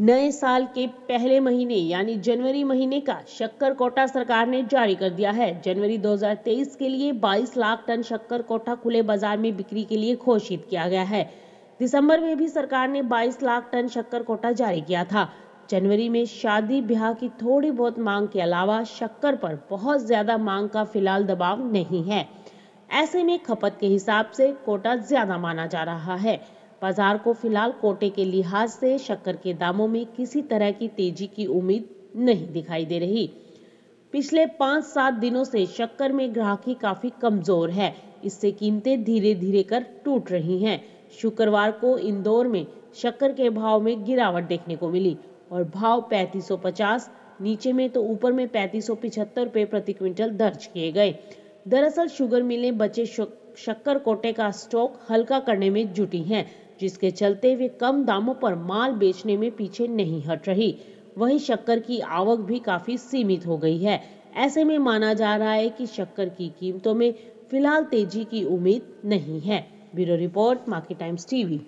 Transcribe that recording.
नए साल के पहले महीने यानी जनवरी महीने का शक्कर कोटा सरकार ने जारी कर दिया है जनवरी 2023 के लिए 22 लाख टन शक्कर कोटा खुले बाजार में बिक्री के लिए घोषित किया गया है दिसंबर में भी सरकार ने 22 लाख टन शक्कर कोटा जारी किया था जनवरी में शादी ब्याह की थोड़ी बहुत मांग के अलावा शक्कर पर बहुत ज्यादा मांग का फिलहाल दबाव नहीं है ऐसे में खपत के हिसाब से कोटा ज्यादा माना जा रहा है बाजार को फिलहाल कोटे के लिहाज से शक्कर के दामों में किसी तरह की तेजी की उम्मीद नहीं दिखाई दे रही पिछले पांच सात दिनों से शक्कर में ग्राहकी काफी कमजोर है इससे कीमतें धीरे धीरे कर टूट रही हैं शुक्रवार को इंदौर में शक्कर के भाव में गिरावट देखने को मिली और भाव 3550 नीचे में तो ऊपर में पैंतीस सौ पिछहत्तर प्रति क्विंटल दर्ज किए गए दरअसल शुगर मिलें बचे शक्कर कोटे का स्टॉक हल्का करने में जुटी हैं जिसके चलते वे कम दामों पर माल बेचने में पीछे नहीं हट रही वहीं शक्कर की आवक भी काफ़ी सीमित हो गई है ऐसे में माना जा रहा है कि शक्कर की कीमतों में फिलहाल तेजी की उम्मीद नहीं है bureau report Market Times TV